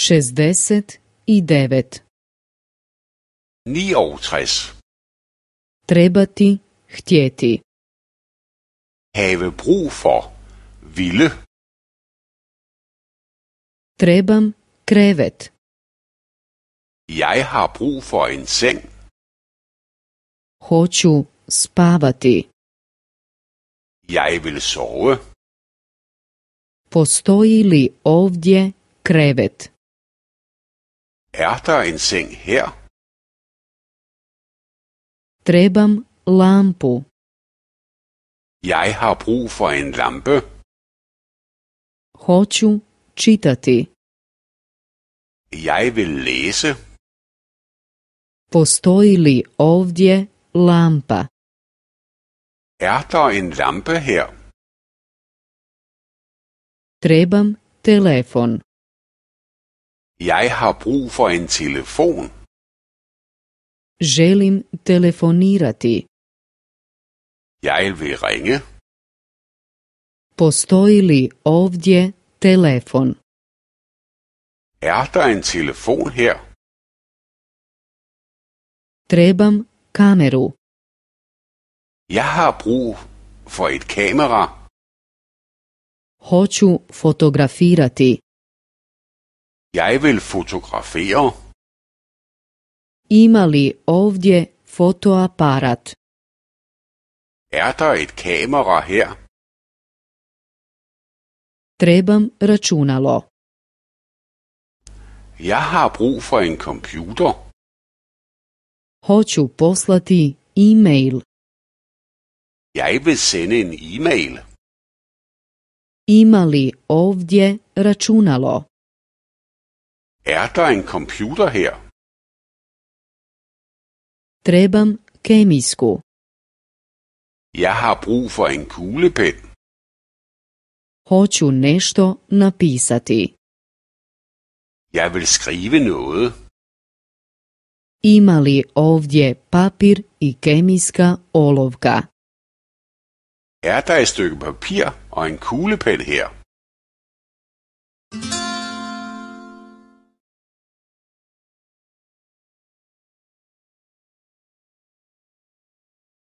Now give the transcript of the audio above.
69 69 Trebati, htjeti. Have brug for, ville. Trebam krevet. Jeg har brug for en seng. Hoću spavati. Jeg vil sove. Postoji li ovdje krevet? Er der en seng her? Trebam lampu. Jeg har brug for en lampe. Hoću čitati. Jeg vil læse. Postoji li ovdje lampa? Er der en lampe her? Trebam telefon. Jeg har brug for en telefon. Želim telefonirati. Jeg vil ringe. Postoji li ovdje telefon? Er der en telefon her? Trebam kameru. Jeg har brug for et kamera. Hoću fotografirati. Jeg vil fotografere. Ima li ovdje fotoaparat? Er der et kamera her? Trebam računalo. Ja har brug for en computer. Hoću poslati e-mail. Jeg vil sende en e-mail. Ima li ovdje računalo? Er der en computer her? Trebam kemisku. Jeg har brug for en kuglepen. Hoću nešto napisati. Jeg vil skrive noget. Ima li ovdje papir i kemiska olovka? Er der et stykke papir og en kuglepen her?